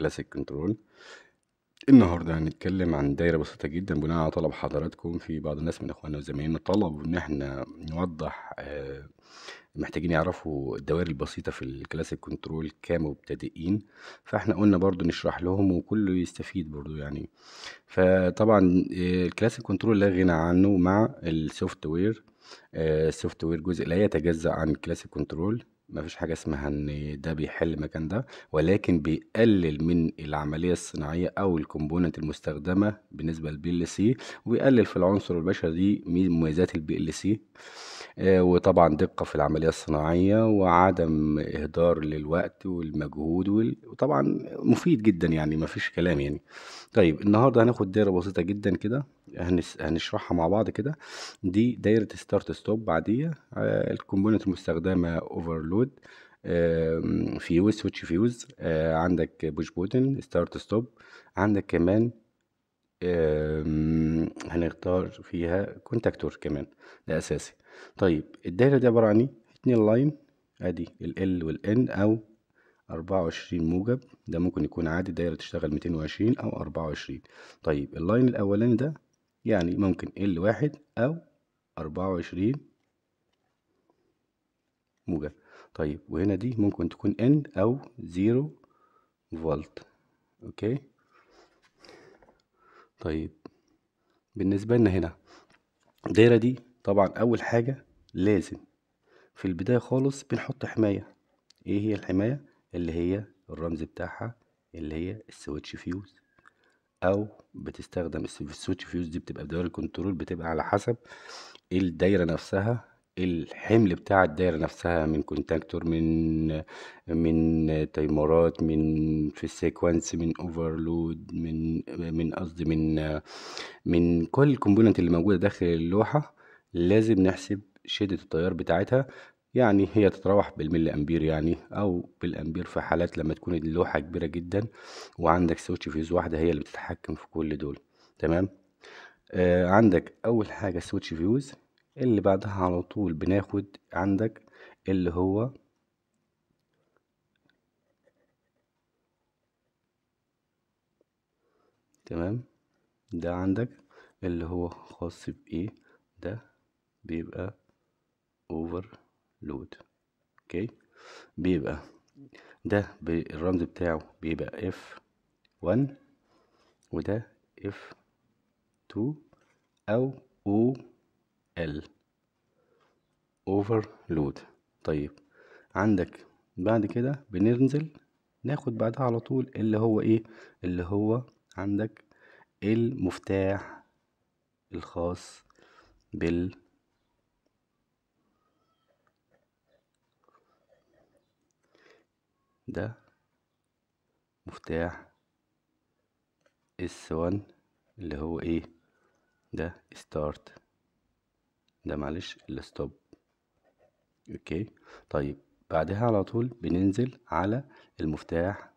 كلاسيك كنترول النهارده هنتكلم عن دايره بسيطه جدا بناء على طلب حضراتكم في بعض الناس من اخواننا وزمايلنا طلبوا ان احنا نوضح آه، محتاجين يعرفوا الدوائر البسيطة في الكلاسيك كنترول كمبتدئين فاحنا قلنا برضو نشرح لهم وكله يستفيد برضو يعني فطبعا آه، الكلاسيك كنترول لا غنى عنه مع السوفت وير السوفت وير جزء لا يتجزأ عن الكلاسيك كنترول ما فيش حاجة اسمها إن ده بيحل مكان ده ولكن بيقلل من العملية الصناعية أو الكومبوننت المستخدمة بالنسبة للبي ال سي ويقلل في العنصر البشري دي من مميزات البي ال سي آه، وطبعا دقة في العملية الصناعية وعدم إهدار للوقت والمجهود وال... وطبعا مفيد جدا يعني ما فيش كلام يعني طيب النهاردة هناخد دايرة بسيطة جدا كده هنشرحها مع بعض كده دي دايرة ستارت ستوب عادية الكومبوننت المستخدمة اوفرلود فيوز سويتش فيوز عندك بوش بوتن ستارت ستوب عندك كمان هنختار فيها كونتاكتور كمان ده اساسي طيب الدايرة دي عبارة عن ايه اتنين لاين ادي ال والان او أربعة وعشرين موجب ده ممكن يكون عادي دايرة تشتغل ميتين وعشرين أو أربعة وعشرين طيب اللاين الأولاني ده يعني ممكن ال واحد أو أربعة وعشرين موجة طيب وهنا دي ممكن تكون ان أو زيرو فولت أوكي طيب بالنسبة لنا هنا الدايرة دي طبعا أول حاجة لازم في البداية خالص بنحط حماية ايه هي الحماية اللي هي الرمز بتاعها اللي هي السويتش فيوز او بتستخدم السويتش فيوز دي بتبقى بدوائر الكنترول بتبقى على حسب الدايره نفسها الحمل بتاع الدايره نفسها من كونتاكتور من من تايمرات من في السيكونس من اوفرلود من من قصدي من من كل الكومبوننت اللي موجوده داخل اللوحه لازم نحسب شده التيار بتاعتها يعني هي تتراوح بالملي امبير يعني او بالامبير في حالات لما تكون اللوحه كبيره جدا وعندك سويتش فيوز واحده هي اللي بتتحكم في كل دول تمام آه عندك اول حاجه سويتش فيوز اللي بعدها على طول بناخد عندك اللي هو تمام ده عندك اللي هو خاص بايه ده بيبقى اوفر لود اوكي بيبقى ده بالرمز بتاعه بيبقى اف 1 وده اف 2 او او ال لود طيب عندك بعد كده بننزل ناخد بعدها على طول اللي هو ايه اللي هو عندك المفتاح الخاص بال ده مفتاح اس 1 اللي هو ايه ده ستارت ده معلش الستوب اوكي طيب بعدها على طول بننزل على المفتاح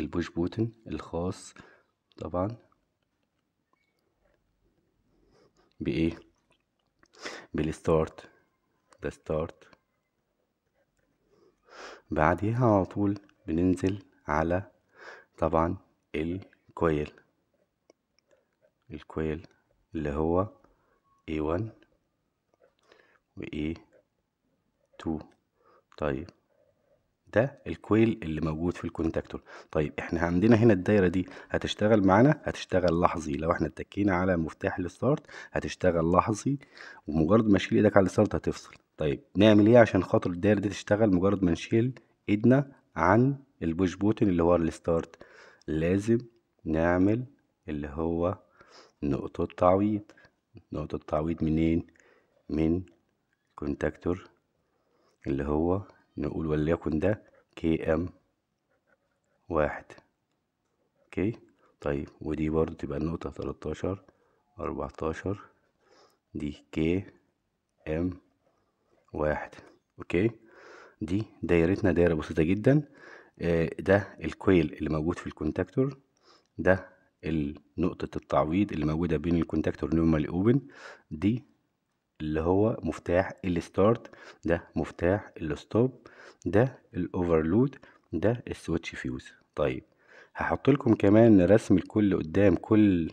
البوش بوتن الخاص طبعا بايه بالستارت ده ستارت بعديها على طول بننزل على طبعا الكويل الكويل اللي هو A1 و A2 طيب ده الكويل اللي موجود في الكونتاكتور طيب احنا عندنا هنا الدايره دي هتشتغل معانا هتشتغل لحظي لو احنا اتكينا على مفتاح الستارت هتشتغل لحظي ومجرد ما اشيل ايدك على الستارت هتفصل طيب نعمل ايه عشان خاطر الدايره دي تشتغل مجرد ما نشيل ايدنا عن البوش بوتن اللي هو الستارت لازم نعمل اللي هو نقطة تعويض نقطة تعويض منين من كونتاكتور اللي هو نقول وليكن ده كي ام واحد اوكي طيب ودي برضو تبقى النقطة 13 اربعتاشر دي كي ام واحد اوكي دي دايرتنا دايرة بسيطة جدا آه، ده الكويل اللي موجود في الكونتاكتور ده نقطة التعويض اللي موجودة بين الكونتاكتور نورمال اوبن دي اللي هو مفتاح الستارت ده مفتاح الستوب ده الاوفرلود ده السويتش فيوز طيب هحط لكم كمان رسم الكل قدام كل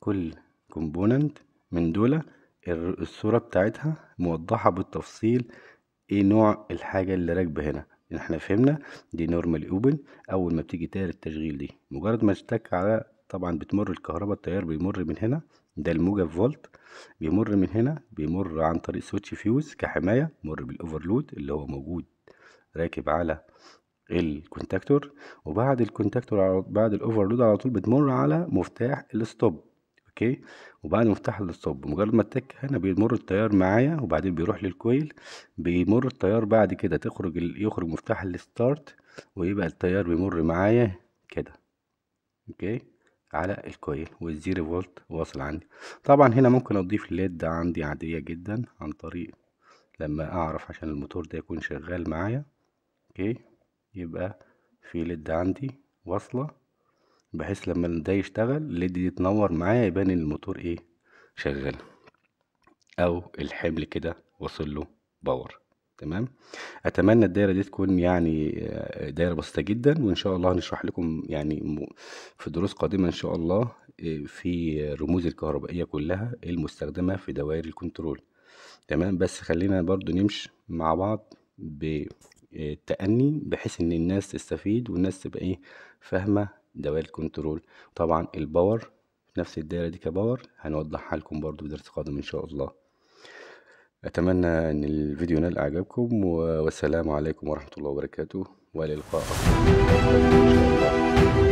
كل كومبوننت من دول الصورة بتاعتها موضحة بالتفصيل ايه نوع الحاجة اللي راكبة هنا يعني احنا فهمنا دي نورمال اوبن اول ما بتيجي تيار التشغيل دي مجرد ما اشتك على طبعا بتمر الكهرباء التيار بيمر من هنا ده الموجة في فولت بيمر من هنا بيمر عن طريق سويتش فيوز كحماية مر بالاوفرلود اللي هو موجود راكب على الكونتاكتور وبعد الكونتاكتور بعد الاوفرلود على طول بتمر على مفتاح الستوب اوكي وبعد ما افتح للصب مجرد ما اتك هنا بيمر التيار معايا وبعدين بيروح للكويل بيمر التيار بعد كده تخرج ال... يخرج مفتاح الستارت ويبقى التيار بيمر معايا كده اوكي على الكويل والزيرو فولت واصل عندي طبعا هنا ممكن اضيف ليد عندي عاديه جدا عن طريق لما اعرف عشان الموتور ده يكون شغال معايا اوكي يبقى في ليد عندي واصله بحيث لما ده يشتغل الليد دي تنور معاه يبان ان الموتور ايه شغال او الحمل كده وصل له باور تمام اتمنى الدايره دي تكون يعني آه، دايره بسيطه جدا وان شاء الله هنشرح لكم يعني في دروس قادمه ان شاء الله آه، في رموز الكهربائيه كلها المستخدمه في دوائر الكنترول تمام بس خلينا برضو نمشي مع بعض بالتأني آه، بحيث ان الناس تستفيد والناس تبقى ايه فاهمه دوائر الكنترول طبعا الباور نفس الدايره دي كباور هنوضحها لكم برضو في درس قادم ان شاء الله اتمنى ان الفيديو نال اعجابكم والسلام عليكم ورحمه الله وبركاته والى اللقاء